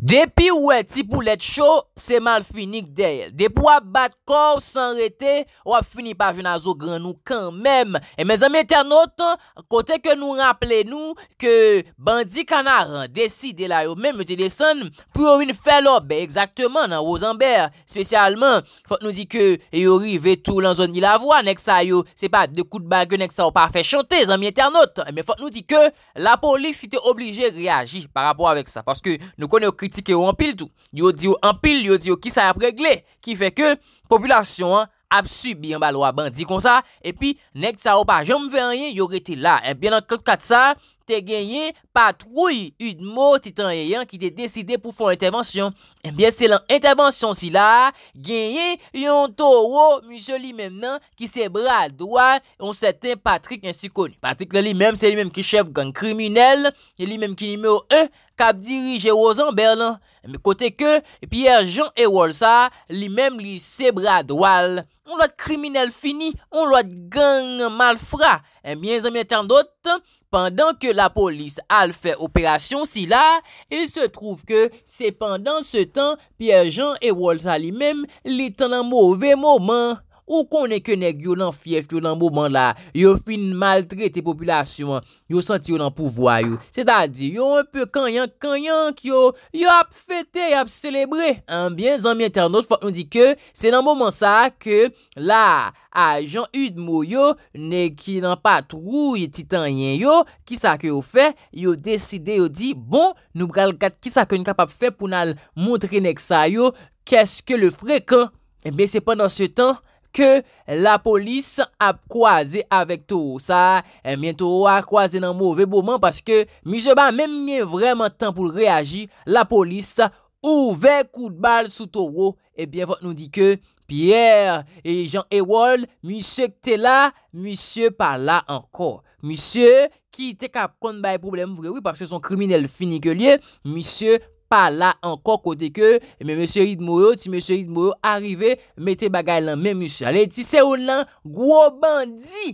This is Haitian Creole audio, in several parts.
Depi ou e ti pou let chou, se mal finik dey el. Depi wap bat kor, san rete, wap fini pa jenazo gran nou kan men. E men zami eternote, kote ke nou rappele nou, ke bandi kanar, desi de la yo men, me te desen pou yon fe lobe, e exacteman nan wazanber, spesyalman, fote nou di ke, yo rive tou lan zon ni la vwa, nek sa yo, sepa, de kout bagen, nek sa yo pa fe chante, zami eternote. E men fote nou di ke, la polis yote oblige reagi, par rapport avek sa, foske nou kone yo kritik, ti ke ou anpil tou. Yo di ou anpil, yo di ou ki sa ap regle, ki fe ke, populasyon an, ap subi an balwa ban, di kon sa, epi, nek sa ou pa jom veyanyen, yo rete la, epi, an kat kat sa, te genye patroui yon moti tan yoyan ki te deside pou foun intervensyon. Enbyen, eh se lan intervensyon si la, genye yon toro, mi se li menman ki se bradouan, yon seten Patrick ensi koni. Patrick la li menm, se li menm ki chef gang kriminel, li menm ki nime o en, kap dirije o zan eh berlan. Enbyen, kote ke, pierre Jean Erol sa, li menm li se bradouan. On loat kriminel fini, on loat gang malfra. Enbyen, eh zan menm ten dot, Pendan ke la polis al fè operasyon si la, il se trouv ke se pendant se tan, Pierre-Jean et Waltz Ali menm li tan nan mouve mouman. Ou konen ke neg yo nan fief, yo nan mouman la, yo fin maltre te populasyon, yo senti yo nan pouvoa yo. Se da di, yo unpe kanyank, kanyank yo, yo ap fete, yo ap selebré. An bien, zanmi internaz fote, yon di ke, se nan mouman sa, ke la ajan Udmou yo, neg ki nan patrouye titanyen yo, ki sa ke yo fe, yo deside, yo di, bon, nou bral gat ki sa ke yon kapap fe pou nan montre nek sa yo, keske le frekan, ebe eh se pandan se tan? Ke la polis ap kwaze avèk tou. Sa, eh, mwen tou akwaze nan mwove bouman. Paske, mwen se ba mèm nye vreman tan pou reagi. La polis ouve kou d'bal sou tou. Ebyen, eh vòt nou di ke. Pierre, e jan e wol. Mwen se kte la, mwen se pa la anko. Mwen se ki te ka proun ba e problem. Vrewi, paske son kriminelle fini ke liye. Mwen se pa. Pa la anko kote ke, me mè sè rid mou yo, ti mè sè rid mou yo, arive, mè te bagay lan, mè mè sè alè, ti sè ou lan, gwo bandi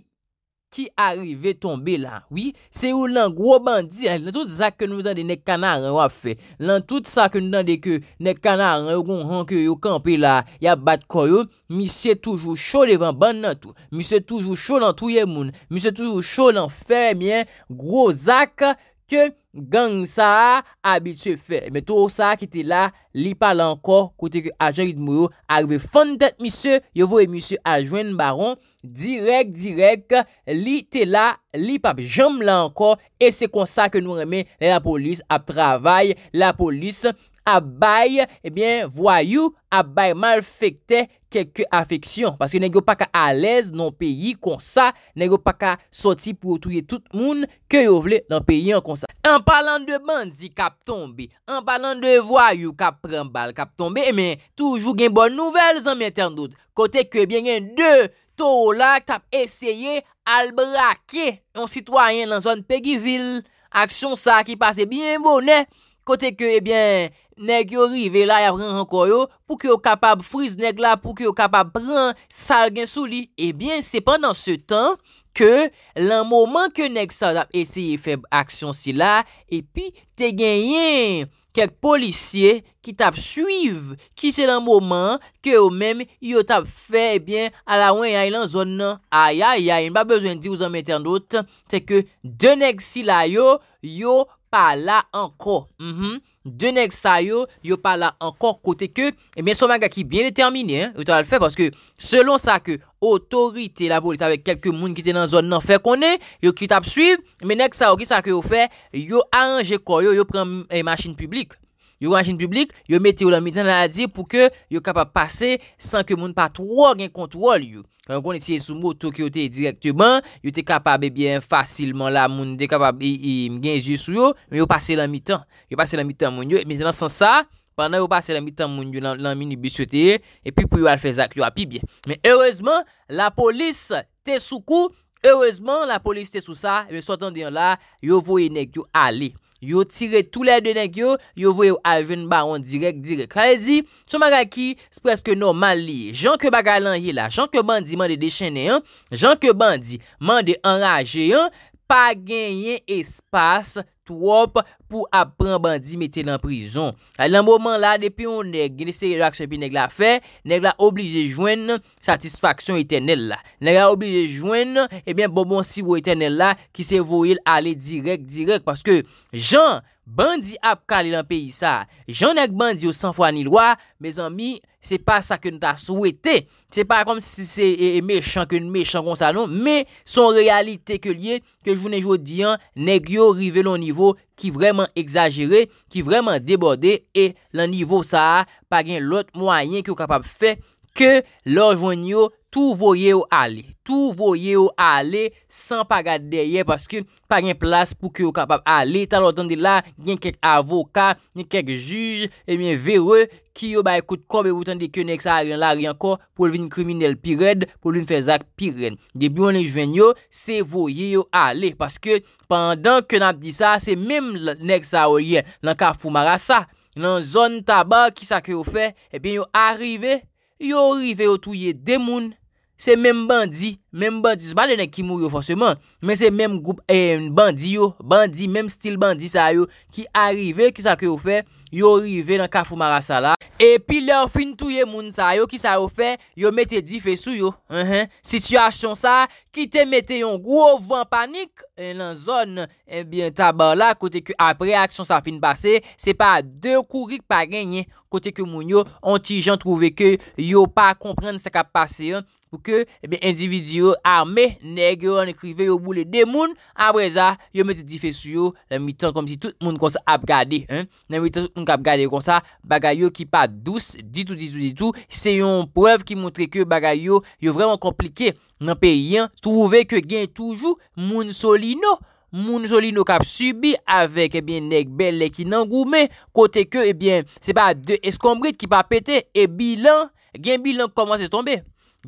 ki arive tombe la, oui, sè ou lan, gwo bandi, nan eh, tout zak ke nou dan de nek kanar an wap fe, lan tout sak ke nou dan de ke, nek kanar an, yo kon anke yo kanpe la, ya bat koryon, mè sè toujou chou devan ban nan tou, mè sè toujou chou nan touye moun, mè sè toujou chou nan fe, mè, gwo zak, ke gang sa abit se fe. Meto sa ki te la, li pa lanko, kote ke aje yon mouro, arive fondet, misyo, yovo e misyo ajoen baron, direk, direk, li te la, li pa jom lanko, e se kon sa ke nou reme la polis a travay, la polis a bay, ebyen, voyou, a bay mal fekte, kè kè afeksyon. Paske nè gyo pa ka alèz nan peyi kon sa, nè gyo pa ka soti pou otouye tout moun kè yo vle nan peyi an kon sa. An palan de bandzi kap tonbi, an palan de vwa yu kap pren bal kap tonbi, mè toujou gen bon nouvel zan mè tè an dout. Kote kè bè gen dè to la tap esye albrake yon sitwayen lan zon pegi vil. Aksyon sa ki pase bè yon bonè. Kote kè bè gen Nèk yo rive la ya pran anko yo pou ki yo kapab friz nèk la pou ki yo kapab pran sal gen sou li. Ebyen, eh se pandan se tan ke lan mouman ke nèk sa dap esye feb aksyon si la, epi te genyen kek polisye ki tap suyv ki se lan mouman ke yo mèm yo tap fe, ebyen, eh ala wè yon yon zon nan aya ya, yon ba bezwen di ou zon meten dout, te ke de nèk si la yo, yo aya. pa la ankon. Mhm. De nek sa yo, yo pa la ankon kote ke, men eh son maga ki bien le termine, yo ta la le fe, paske selon sa ke, otorite la bolite avek kelke moun ki te nan zon nan fe konen, yo ki tap suiv, men eh nek sa yo ki sa yo fe, yo anje kon, yo yo pren en eh, masin publik. Yo anjin publik, yo mete yo lan mi tan nan adi pou ke yo kapab pase san ke moun patro gen kontrol yo. Kwa yon kon esye sou mou, Tokyo te direktyouman, yo te kapab e bien fasilman la moun de kapab gen jisou yo, men yo pase lan mi tan, yo pase lan mi tan moun yo, men nan san sa, pwana yo pase lan mi tan moun yo lan mini bisote, epi pou yo alfezak, yo api bien. Men heurezman, la polis te sou kou, heurezman la polis te sou sa, men sotan diyon la, yo voye nek yo ale. Yo tire tou la denek yo... Yo voy yo avion baron direk direk... Kale di... Sou maga ki... S'preske nou mal liye... Janke baga lan ye la... Janke bandi mande de chene yon... Janke bandi... Mande anraje yon... pa genyen espas twop pou ap pran bandi metel an prizon. Al nan mouman la, depi ou neg, neg la oblize jwen satisfaksyon etenel la. Neg la oblize jwen, ebyen bonbon siwou etenel la, ki se voyel ale direk direk, paske jan, bandi ap kalil an peyi sa. Jan neg bandi ou san fwa ni lwa, bezan mi... se pa sa ke nou ta souwete, se pa kom si se eh, eh, mechan ke nou mechan kon sa nou, me son realite ke liye, ke jounen joudian, negyo rive lon nivou ki vreman exagere, ki vreman debode, e lan nivou sa a, pa gen lot mwayen ki ou kapab fe, ke lor jouni yo, tou voye ou ale, tou voye ou ale, san pa gadeye, paske pa gen plas pou ki ou kapab ale, talon ton di la, gen kek avoka, gen kek juj, e eh mwen verwe, ki yo ba ekout konbe woutan de ke nek sa a rin la rin kon, pou lvin kriminel pi red, pou lvin fezak pi ren. Debyon le jwen yo, se voye yo ale, paske pandan ke nap di sa, se mem le nek sa o rin, lanka fumara sa, nan zon taba ki sa ke yo fe, e bin yo arive, yo rive yo touye demoun, Se menm bandi, menm bandi, se bade nek ki moun yo fonseman Men se menm eh, bandi yo, bandi, menm stil bandi sa yo Ki arive, ki sa ke yo fe, yo rive nan Kafou Marassa la Epi le fin touye moun sa yo, ki sa yo fe, yo mette di fe sou yo uh-huh. Sityasyon sa, ki te mette yon gwo van panik En eh, lan zon, eh, en bin taban la, kote ke apre aksyon sa fin pase Se pa de kourik pa genye, kote ke moun yo Onti jan trouve ke yo pa komprende se ka pase yo ke, ebè, eh individyo arme neg yo an ekrive yo boule de moun apre za, yo mette difes yo nan mi tan kom si tout moun kons ap gade nan mi tan moun kap gade konsa bagay yo ki pa douz, ditou, ditou, ditou se yon prev ki moutre ke bagay yo yo vreman komplike nan pe yon, trouve ke gen toujou moun solino moun solino kap subi avek ebè, eh neg belè ki nan goume kote ke, ebè, eh se pa de eskombrit ki pa pete, e bilan gen bilan komanse tombe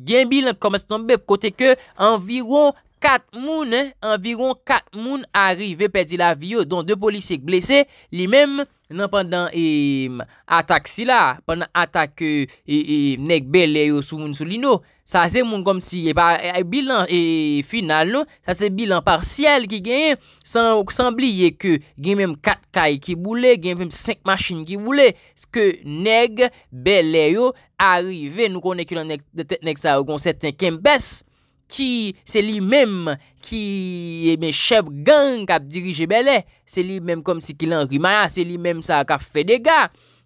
Genbi lan kome stonbe pkote ke environ kat moun, anviron kat moun arive pe di la vyo, oh, don de polisik blese, li men, nan pandan e, atak si la, pandan atak e, e, neg bel e yo sou moun sou lino, sa se moun kom si, e bilan final nou, sa se bilan parsyal ki gen, san ou sanbli ye ke gen men kat kaj ki boule, gen men senk machin ki boule, se ke neg bel e yo arive, nou konen ki nan nek sa ou kon seten kem bes, ki se li menm ki eh chev gang kap dirijebele, se li menm kom si ki lan rimaya, se li menm sa ka fedega,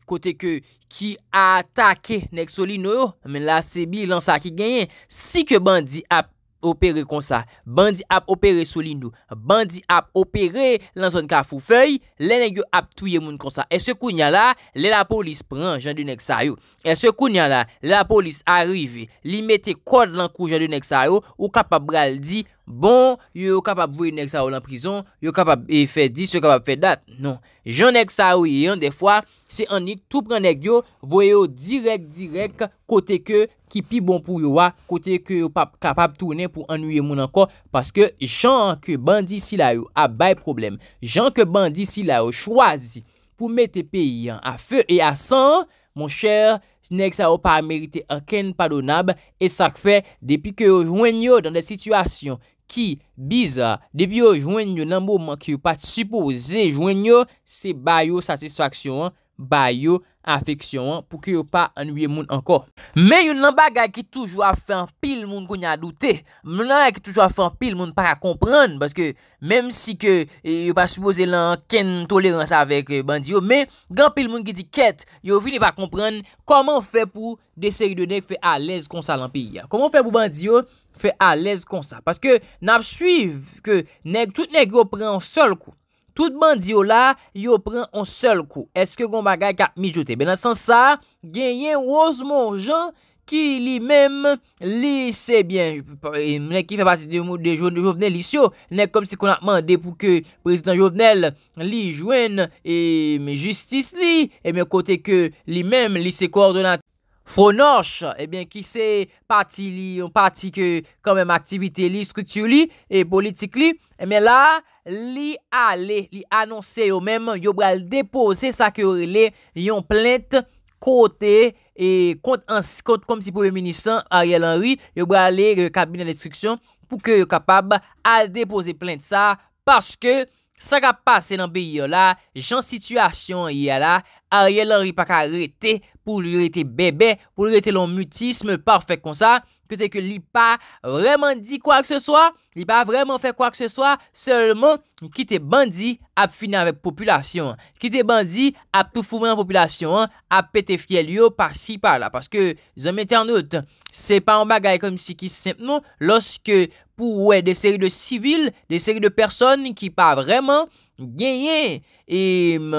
kote ke ki atake nek soli noyo, men la sebi lan sa ki genyen, si ke bandi ap, Opere konsa, bandi ap opere sou lindou, bandi ap opere lanson ka fou fey, le nek yo ap tuye moun konsa. E se kounya la, le la polis pran jan de nek sa yo. E se kounya la, la polis arrive, li mette kod lan kou jan de nek sa yo, ou kapap bral di, bon, yo kapap vwe nek sa yo lan prison, yo kapap e fe di, yo kapap fe dat, non. Jan nek sa yo yon defwa, se anik tou pran nek yo, vwe yo direk direk kote ke yon. ki pi bon pou yo wa kote ke yo pa kapap toune pou anouye moun ankon, paske jan ke bandi si la yo a bay problem, jan ke bandi si la yo chwazi pou mete peyi a fe e a san, mon chèr, snek sa yo pa amerite anken padonab, e sak fe depi ke yo jwen yo dan de situasyon ki bizar, depi yo jwen yo nanbo man ki yo pa tsypoze jwen yo, se bay yo satisfaksyon an, Bayo, afeksyon an pou ki yo pa anouye moun anko Men yon lan bagay ki toujwa fe an pil moun kon ya doute Men lan yon ki toujwa fe an pil moun para kompran Baske menm si ke e, yo pa soubose lan ken tolerans avek e, bandiyo Men gan pil moun ki di ket yo fini pa kompran Koman fe pou deseri de neg fe alez konsa lan piya Koman fe pou bandiyo fe alez konsa Baske nan ap suiv ke tout neg yo pre an sol kou Tout bandi yo la, yo pren an sol kou. Eske kon bagay ka mi jote. Ben an san sa, genyen ozmon jan ki li men li se bien. Mnen ki fe pati de jovenel li syo. Mnen kom si kon an mande pou ke prezident jovenel li jwen. E men justis li. E men kote ke li men li se koordonat. Fonosh, e men ki se pati li. Un pati ke kan men aktivite li, skruti li. E politik li. E men la... Li a li, li anonsè yo mèm, yo bral depose sa ke yo li yon plente kote e kont kom si pou reminisan Ariel Henry Yo bral li kabine l'instruksyon pou ke yo kapab a depose plente sa Paske sa kapase nan bi yo la, jan situasyon yo la, Ariel Henry pa ka rete pou rete bebe, pou rete lon mutisme parfek kon sa c'est que li pas vraiment dit quoi que ce soit, il pas vraiment fait quoi que ce soit, seulement qui bandit à finir avec population, qui bandit à tout foumer en population, à péter fiel yo par-ci par-là parce que en doute c'est pas un bagage comme si qui simplement lorsque pour des séries de civils, des séries de personnes qui pas vraiment Genyen, e, mm,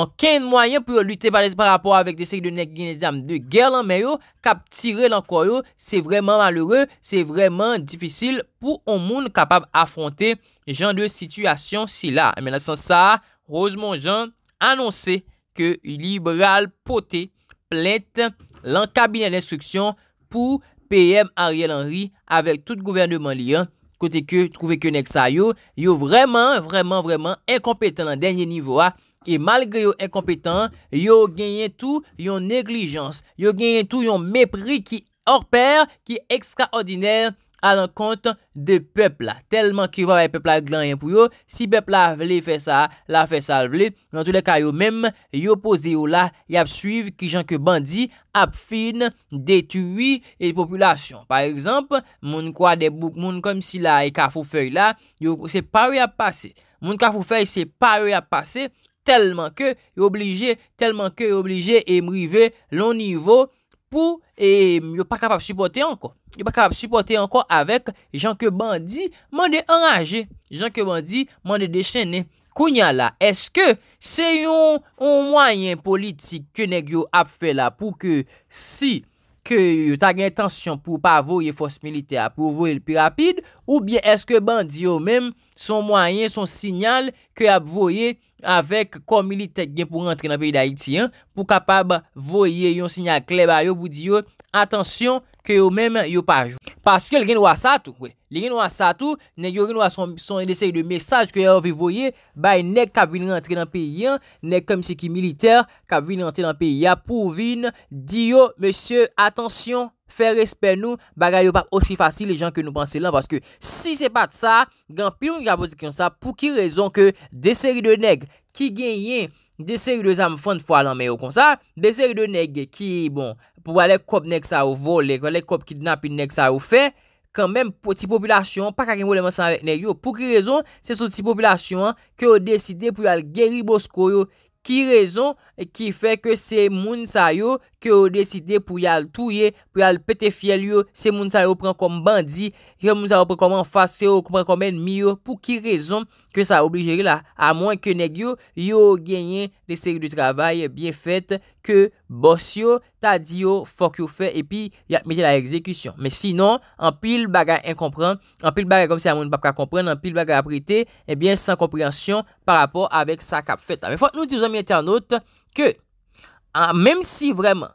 en ken mwayen pou lute par rapport avèk desek de nek Ginez Dam de ger lan mèyo, kap tire lan koryo, se vreman maloure, se vreman difisil pou ou moun kapab afronte jan de situasyon si la. Mènesan sa, Rosemont-Jean annonse ke liberal pote plente lan kabine d'instruksyon pou PM Ariel Henry avèk tout gouvernement liyan. que trouver que nexa yo vraiment vraiment vraiment incompétent dans dernier niveau ah. et malgré yo incompétent yo gagné tout yon négligence yo gagné tout yon mépris qui hors pair qui extraordinaire al an kont de pepla, telman ki vwa vwe pepla glan yon pou yo, si pepla vle fe sa, la fe sal vle, nan tout de ka yo mem, yo pose yo la, y ap suiv ki jan ke bandi, ap fin, detui, e populasyon. Par exemple, moun kwa de bouk, moun kom si la e kafou fey la, yo se pare ap pase, moun kafou fey se pare ap pase, telman ke yo oblije, telman ke yo oblije e mrive lon nivou, pou e, yo pa kapap supporte anko. Yo pa kapap supporte anko avek jan ke bandi man de anraje. Jan ke bandi man de deshene. Kounya la, eske se yon onwayen politik ke neg yo ap fe la pou ke si... ke yo ta gen tansyon pou pa voye fos milite a pou voye l pi rapide, ou bien eske bandi yo menm son mwayen, son sinyal, ke ap voye avek kon milite gen pou rentre nan peyi da iti an, pou kapab voye yon sinyal kleb a yo pou diyo, atansyon, Ke yo mèm yo pajou. Paske l gen ou a satou. L gen ou a satou. Nèk yo gen ou a son de seri de mesaj. Ke yo avivoye. Baye nèk kap vin rentre nan peyi yon. Nèk kom se ki militer. Kap vin rentre nan peyi ya pou vin. Di yo. Mèsyè. Atensyon. Fè respè nou. Bagay yo pa osi fasil. Le jan ke nou panse lan. Paske si se pat sa. Gan pi nou yon kaposik yon sa. Pou ki rezon ke. De seri de nèk. Ki genye de seri de zan fante fwa nan mè yo kon sa, de seri de neg ki bon pou wale kop nek sa ou vole, wale kop ki dna pi nek sa ou fe, kan mèm ti populasyon, pa kake mwoleman san vek neg yo, pou ki rezon, se sou ti populasyon ke ou deside pou yal geri bosko yo, ki rezon, ki fe ke se moun sa yo, ke ou deside pou yal touye, pou yal pete fiel yo, se moun sa yo pran kom bandi, ke moun sa yo pran kom an fase yo, pran kom en mi yo, pou ki rezon, ke sa obligeri la, a mwen ke neg yo, yo genyen de seri de travay, bien fèt, ke bòsyo, ta di yo, fòk yo fè, epi, metè la ekzekisyon. Men sinon, an pil bagay en komprèn, an pil bagay komse a mwen pa pra komprèn, an pil bagay aprete, ebyen, eh san kompréansyon, par rapport avek sa kap fèt. A men fòk nou di wazan miye tè anote, ke, a, menm si vreman,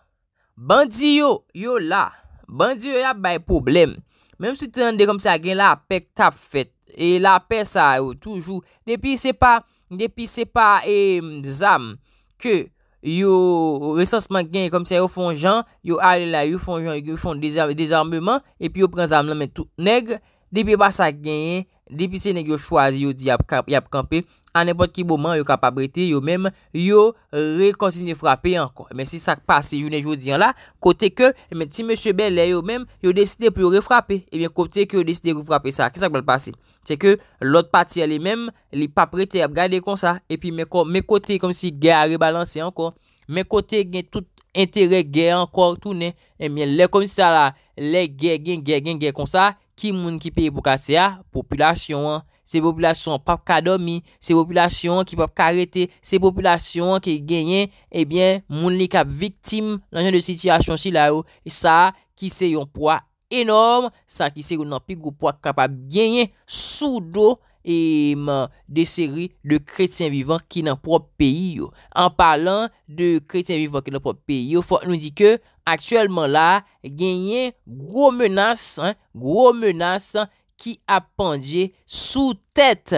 bandi yo, yo la, bandi yo ya bay problem, menm si tè an de komse a gen la, pek tap fèt, E la pe sa yo e, toujou Depi se pa Depi se pa e zam Ke yo resansman genye Kom se yo fon jan Yo ale la yo fon jan Yo fon dezarmement E pi yo pren zam la men tou neg Depi ba sa genye Depi se neg yo chwazi yo di ap kampe An epot ki boman yo kapabrete yo menm yo re kontinye frape ankon. Men si sak pase jounen joun diyan la, kote ke men ti mèche belè yo menm yo deside pou eh yo refrape. E men kote ke yo deside refrape sa. Ki sak bal pase? Se ke lot pati alè menm li pa prete ap gade kon sa. E pi men kote kon si gè a re balanse ankon. Men kote gen tout entere gè ankon tounen. E men lè kon si sa la, lè gè gè gè gè gè kon sa. Ki moun ki pe epokase a? Ah, Populasyon an. Se populasyon pap kadomi, se populasyon ki pap karete, se populasyon ki genye, ebyen, moun li kap viktim nan jen de sitiyasyon si la yo. E sa ki se yon pwa enom, sa ki se yon anpik ou pwa kapap genye sou do e man de seri de kretien vivant ki nan prop peyi yo. An palan de kretien vivant ki nan prop peyi yo, fwa nou di ke, aktuelman la, genye gwo menas, gwo menas an. Ki apanje sou tèt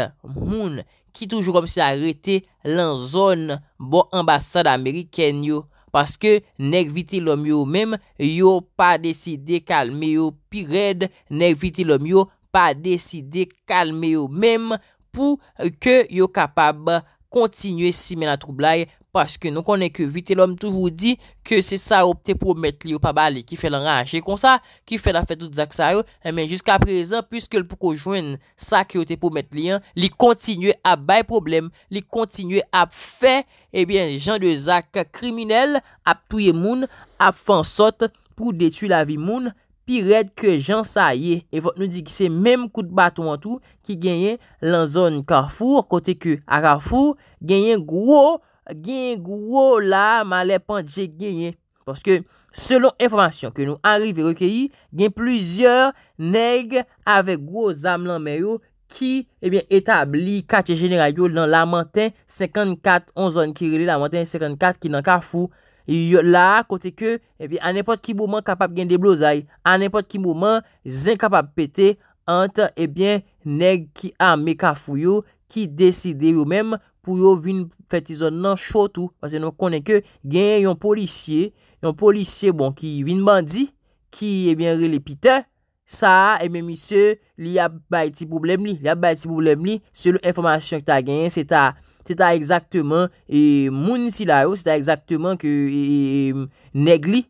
moun ki toujou kom si la rete lan zon bo ambasad Ameriken yo. Paske nekvite lom yo mèm yo pa deside kalme yo pi red, nekvite lom yo pa deside kalme yo mèm pou ke yo kapab kontinye si mena troublai. Paske nou konen ke vite lom touvou di ke se sa opte pou met li ou pa bali ki fe lan ranje kon sa, ki fe la fet ou zak sa yo, men jiska prezen, pwiske l pou ko jwen sa ki ote pou met li an, li kontinye ap bay problem, li kontinye ap fe, ebyen jan de zak kriminel, ap tuye moun, ap fan sot pou detu la vi moun, pi red ke jan sa ye. E vot nou di ki se menm kout baton an tou ki genyen lan zon Karfour, kote ke a Karfour, genyen gwo, gen gwo la male pandje genyen. Paske, selon informasyon ke nou arrive rekeyi, gen plizyeur neg ave gwo zam lan men yo ki etabli kache genyay yo nan la mantan 54, 11 an ki rele la mantan 54 ki nan kafou. Yo la, kote ke, an epot ki mouman kapap gen de blozay, an epot ki mouman zin kapap pete anta, ebyen, neg ki ame kafou yo ki deside yo menm pou yo vin feti zon nan chotou, panse nou konen ke genyen yon polisye, yon polisye bon ki vin bandi, ki ebyen eh relipite, sa e eh men misye li ap bayti problem li, li ap bayti problem li, se lou informasyon ki ta genyen, se ta, se ta ekzaktman, e eh, mouni si la yo, se ta ekzaktman ki negli,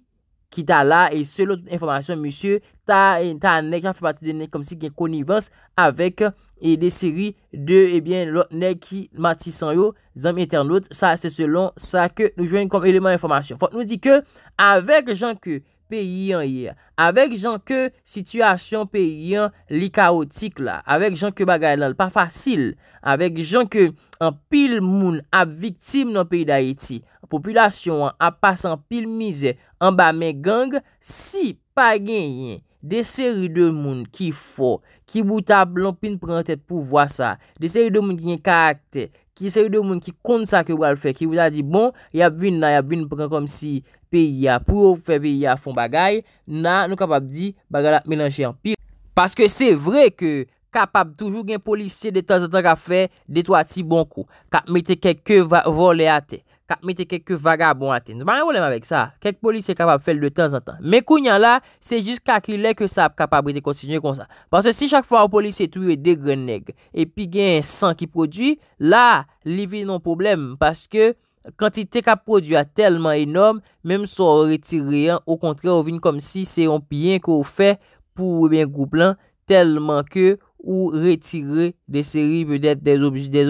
Ki ta la, e se lout informasyon, monsye, ta nek jan fè pati de nek kom si gen konivans, avek e de seri eh de nek ki matisan yo, zanm internet, sa se selon sa ke nou jwen kom eleman informasyon. Fote nou di ke, avek jan ke peyi an ye, avek jan ke situasyon peyi an li kaotik la, avek jan ke bagay nan, pa fasil, avek jan ke an pil moun ap viktim nan peyi da yeti, Populasyon an apasan pil mize an ba men gang, si pa genyen de seri de moun ki fo, ki bouta blon pin prentet pou vwa sa, de seri bon, de moun genyen karakte, ki seri de moun ki kont sa ke wale fe, ki bouta di bon, yabvin nan yabvin prent kom si peyi ya pou ou fe peyi ya fon bagay, nan nou kapap di bagay la menanje yon pil. Paske se vre ke kapap toujou gen policye detan zatan ka fe detwa ti bon kou, ka mette keke vo le ate. ka mette kek ke vaga bon atin. Mwen an wolem avek sa, kek polis se kapab fel de tan an tan. Men kounyan la, se jist kakilè ke sa kapab rete kontinye kon sa. Parce se si chak fwa ou polis se touye de grenèk epi gen san ki prodwi, la, li vi non problem parce ke kantite kap prodwi a telman enom, menm son reti reyan, ou kontre ou vin kom si se yon piyen ko ou fe pou ou bien goup lan, telman ke ou retire de seri, de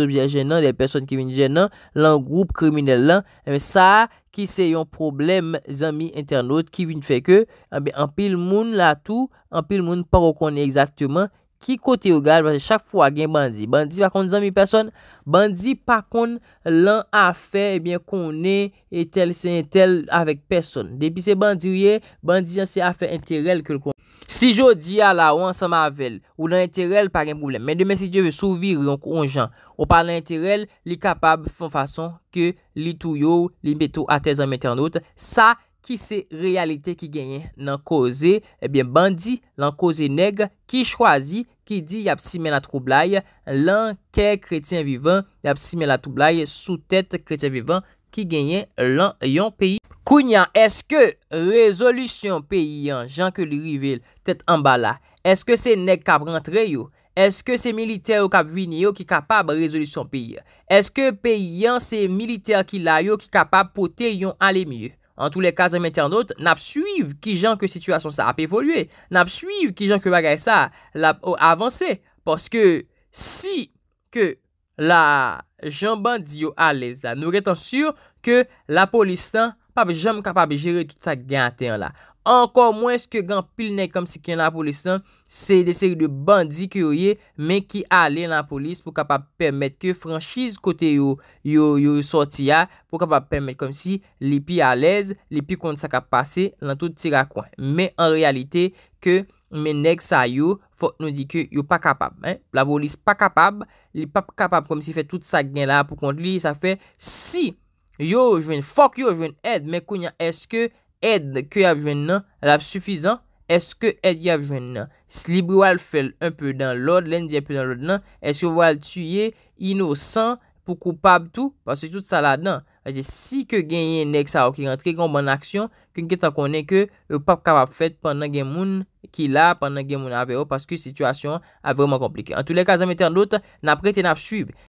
obje genan, de person ki vin genan, lan groub kriminel lan, eh sa ki se yon problem zami internaut, ki vin eh fe ke, an pi l moun la tou, an pi l moun pa rokone exaktman, ki kote yon gal, vase chak fwa gen bandi, bandi pa kon zami person, bandi pa kon eh lan afe, konen etel sen tel avek person, depi se bandi yon, bandi yon se afe enterel kel kon, Si jo di ala ou an sa mavel ou nan enterelle pa gen boublem. Men demen si dje ve sou vir yon kon jan. Ou pa nan enterelle li kapab fon fason ke li tou yo, li beto ate zanmete anote. Sa ki se realite ki genyen nan koze. Ebyen bandi lan koze neg ki chwazi ki di yapsi men la troublai. Lan ke kretien eh vivan yapsi men la troublai sou tete kretien vivan ki genyen lan yon peyi. Kounyan, eske rezolusyon peyi an jan ke li rivel tèt an bala? Eske se nek kap rentre yo? Eske se militer ou kap vini yo ki kapab rezolusyon peyi an? Eske peyi an se militer ki la yo ki kapab pote yon ale miyo? An tou le kazan men tè an not, nab suyv ki jan ke situasyon sa ap evolüe. Nab suyv ki jan ke bagay sa avanse. Poske si ke la jan bandi yo alez la, nou reten sur ke la polistan... pa be jam kapab jere tout sa gen a ten la. Ankor mwen se ke gen pil nek kom se ki an la polis tan, se de seri de bandi ki yo ye, men ki ale nan polis pou kapab permet ke franchise kote yo yo sortiya, pou kapab permet kom si li pi alez, li pi kont sa kap pase, lan tout tira kwen. Men an realite ke men nek sa yo, fok nou di ke yo pa kapab. La polis pa kapab, li pa kapab kom se fe tout sa gen la pou kont li, sa fe si Yo ou jwen, fok yo ou jwen, ed me kou nyan, eske ed ke yav jwen nan, la ap sufizan? Eske ed yav jwen nan? Slibri wale fel un peu dan lod, len di un peu dan lod nan? Eske wale tuye, inosan, pou koupab tou? Pase tout sa la dan. Vaze, si ke genye nek sa wakil rentre, gen bon aksyon, ken gen tan konen ke wap kapap fet pandan gen moun ki la, pandan gen moun ave yo, paske situasyon a vreman komplike. An tou le kazan meten an lot, na prete na ap suib.